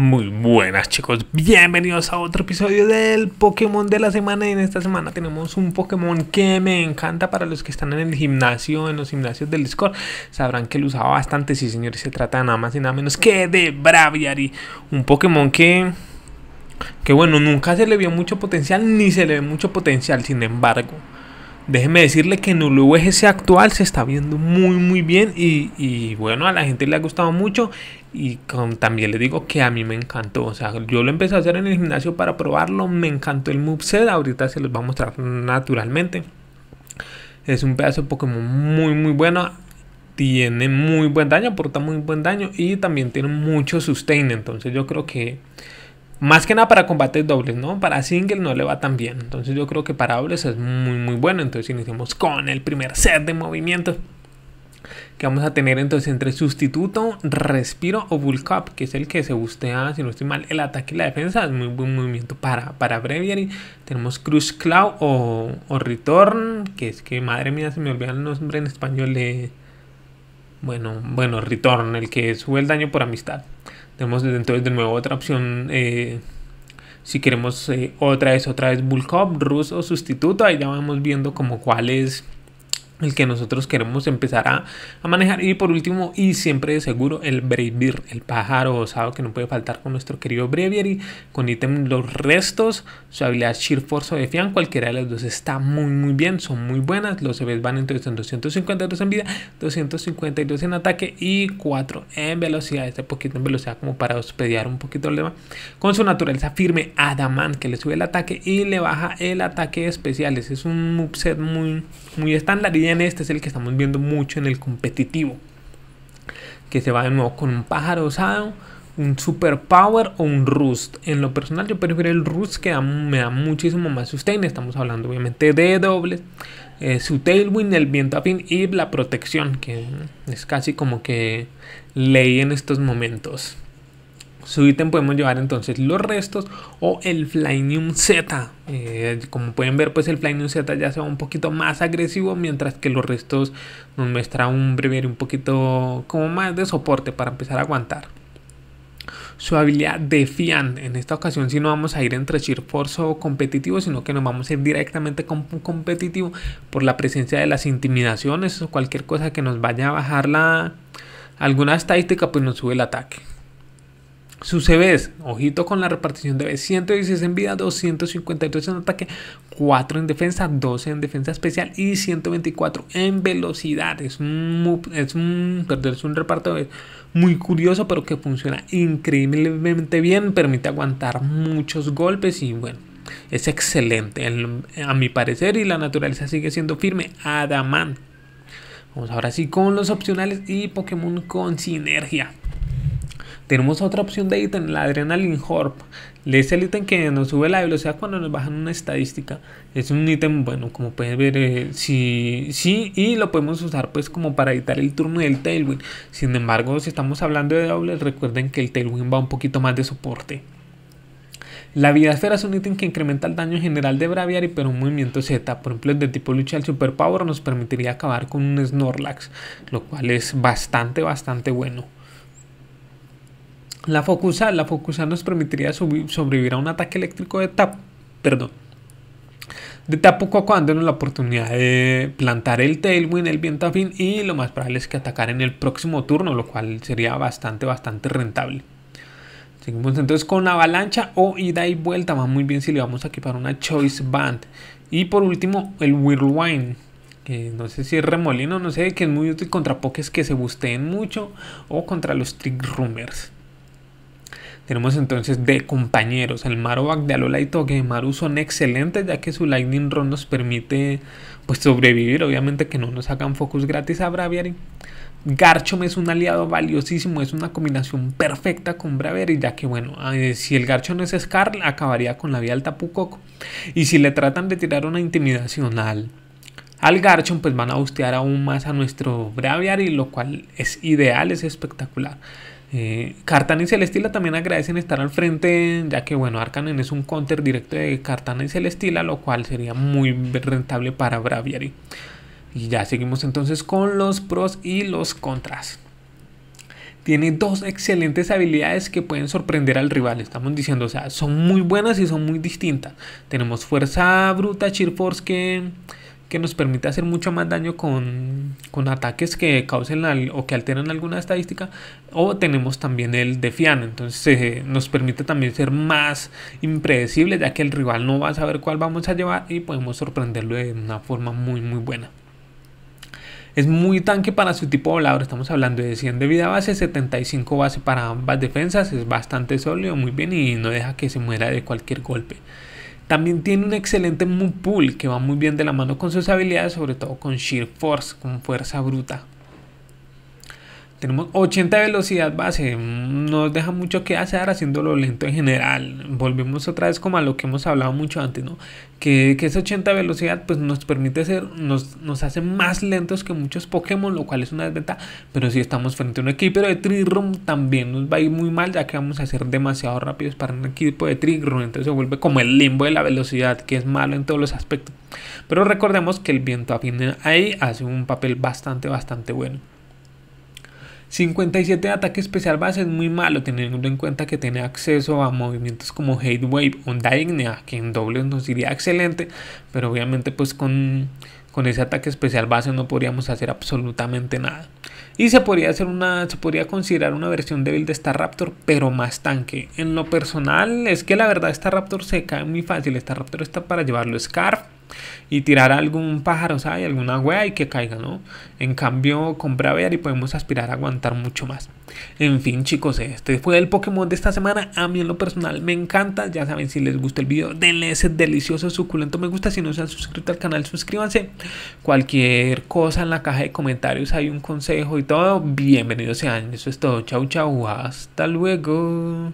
Muy buenas chicos, bienvenidos a otro episodio del Pokémon de la semana y en esta semana tenemos un Pokémon que me encanta para los que están en el gimnasio, en los gimnasios del Discord sabrán que lo usaba bastante, sí señores, se trata nada más y nada menos que de Braviary, un Pokémon que que bueno, nunca se le vio mucho potencial ni se le ve mucho potencial, sin embargo Déjeme decirle que en el actual se está viendo muy muy bien y, bueno, a la gente le ha gustado mucho y también le digo que a mí me encantó. O sea, yo lo empecé a hacer en el gimnasio para probarlo, me encantó el moveset, ahorita se los va a mostrar naturalmente. Es un pedazo de Pokémon muy muy bueno, tiene muy buen daño, aporta muy buen daño y también tiene mucho sustain, entonces yo creo que... Más que nada para combates dobles, ¿no? Para single no le va tan bien. Entonces yo creo que para dobles es muy, muy bueno. Entonces iniciamos con el primer set de movimientos que vamos a tener entonces entre sustituto, respiro o bull que es el que se bustea, si no estoy mal, el ataque y la defensa. Es muy buen movimiento para, para Breviary. Tenemos Cruz cloud o, o, Return, que es que madre mía, se me olvida el nombre en español de. Bueno, bueno, Return, el que sube el daño por amistad. Tenemos entonces de nuevo otra opción. Eh, si queremos eh, otra vez, otra vez Bulk Up, Rus o Sustituto. Ahí ya vamos viendo como cuál es el que nosotros queremos empezar a, a, manejar. Y por último, y siempre de seguro, el Breivir, el pájaro osado que no puede faltar con nuestro querido Breviary. Con ítem los restos, su habilidad Sheer Force o Defiant, cualquiera de las dos está muy muy bien, son muy buenas. Los EVs van entonces en 252 en vida, 252 en ataque y 4 en velocidad. Este poquito en velocidad como para hospedar un poquito el tema. Con su naturaleza firme, Adamant que le sube el ataque y le baja el ataque especial. es un moveset muy, muy estándar y este es el que estamos viendo mucho en el competitivo. Que se va de nuevo con un pájaro osado, un superpower o un rust. En lo personal yo prefiero el rust que me da muchísimo más sustain. Estamos hablando obviamente de doble eh, su tailwind, el viento afín y la protección, que es casi como que leí en estos momentos. Su ítem podemos llevar entonces los restos o el Flynium Z. Eh, como pueden ver, pues el Flynium Z ya se va un poquito más agresivo, mientras que los restos nos muestra un breve un poquito como más de soporte para empezar a aguantar su habilidad de Fian. En esta ocasión si no vamos a ir entre Force o competitivo, sino que nos vamos a ir directamente con competitivo por la presencia de las intimidaciones o cualquier cosa que nos vaya a bajar la alguna estadística, pues nos sube el ataque su CBs, ojito con la repartición de B, 116 en vida, 253 en ataque, 4 en defensa, 12 en defensa especial y 124 en velocidad. Es un, es un, reparto muy curioso, pero que funciona increíblemente bien, permite aguantar muchos golpes y bueno, es excelente a mi parecer y la naturaleza sigue siendo firme. Adamán. Vamos ahora sí con los opcionales y Pokémon con sinergia. Tenemos otra opción de ítem, la Adrenaline Horp. Es el ítem que nos sube la velocidad cuando nos bajan una estadística. Es un ítem, bueno, como pueden ver, eh, sí, sí, y lo podemos usar pues como para editar el turno del Tailwind. Sin embargo, si estamos hablando de doble, recuerden que el Tailwind va un poquito más de soporte. La vida esfera es un ítem que incrementa el daño general de Braviary, pero un movimiento Z, por ejemplo el de tipo lucha al superpower nos permitiría acabar con un Snorlax, lo cual es bastante, bastante bueno. La focusa, la focusa nos permitiría sobrevivir a un ataque eléctrico de tap, perdón. De cuando dándonos la oportunidad de plantar el Tailwind, el viento fin y lo más probable es que atacar en el próximo turno, lo cual sería bastante, bastante rentable. Seguimos entonces con Avalancha o Ida y Vuelta, va muy bien si le vamos a equipar una Choice Band. Y por último, el Whirlwind, que no sé si es remolino, no sé, que es muy útil contra pokés que se busteen mucho o contra los Trick Rumors. Tenemos entonces de compañeros. El Marowak de Alola y Togemaru son excelentes ya que su Lightning Rod nos permite pues sobrevivir. Obviamente que no nos hagan focus gratis a Braviary. Garchomp es un aliado valiosísimo, es una combinación perfecta con Braviary. ya que bueno, ah, eh, si el Garchomp es Scarl, acabaría con la vida del Tapu Y si le tratan de tirar una intimidación al, al Garchomp, pues van a bustear aún más a nuestro Braviary, lo cual es ideal, es espectacular. Eh, Cartana y Celestila también agradecen estar al frente, ya que bueno, Arcanen es un counter directo de Cartana y Celestila, lo cual sería muy rentable para Braviary. Y ya seguimos entonces con los pros y los contras. Tiene dos excelentes habilidades que pueden sorprender al rival, estamos diciendo, o sea, son muy buenas y son muy distintas. Tenemos Fuerza Bruta, Cheer Force que que nos permite hacer mucho más daño con, ataques que causen al, o que alteran alguna estadística. O tenemos también el de entonces eh, nos permite también ser más impredecible, ya que el rival no va a saber cuál vamos a llevar y podemos sorprenderlo de una forma muy, muy buena. Es muy tanque para su tipo volador, estamos hablando de 100 de vida base, 75 base para ambas defensas, es bastante sólido, muy bien y no deja que se muera de cualquier golpe. También tiene un excelente move pool que va muy bien de la mano con sus habilidades, sobre todo con Sheer Force, con fuerza bruta. Tenemos 80 de velocidad base, nos deja mucho que hacer haciéndolo lento en general. Volvemos otra vez como a lo que hemos hablado mucho antes, ¿no? Que, que esa 80 de velocidad pues nos permite ser, nos, nos hace más lentos que muchos Pokémon, lo cual es una desventaja. Pero si estamos frente a un equipo de room también nos va a ir muy mal, ya que vamos a ser demasiado rápidos para un equipo de Trigroom. Entonces se vuelve como el limbo de la velocidad, que es malo en todos los aspectos. Pero recordemos que el viento afín ahí hace un papel bastante, bastante bueno. 57 de ataque especial base es muy malo, teniendo en cuenta que tiene acceso a movimientos como Hate Wave, o Ignea, que en dobles nos iría excelente, pero obviamente pues con, con ese ataque especial base no podríamos hacer absolutamente nada. Y se podría hacer una, se podría considerar una versión débil de Star Raptor, pero más tanque. En lo personal, es que la verdad Star Raptor se cae muy fácil. Star Raptor está para llevarlo Scarf, y tirar algún pájaro, ¿sabes? Alguna wea y que caiga, ¿no? En cambio, con Bravear y podemos aspirar a aguantar mucho más. En fin, chicos, este fue el Pokémon de esta semana. A mí en lo personal me encanta. Ya saben, si les gusta el video, denle ese delicioso suculento me gusta. Si no se han suscrito al canal, suscríbanse. Cualquier cosa en la caja de comentarios hay un consejo y todo. Bienvenidos sean. Eso es todo. Chau, chau. Hasta luego.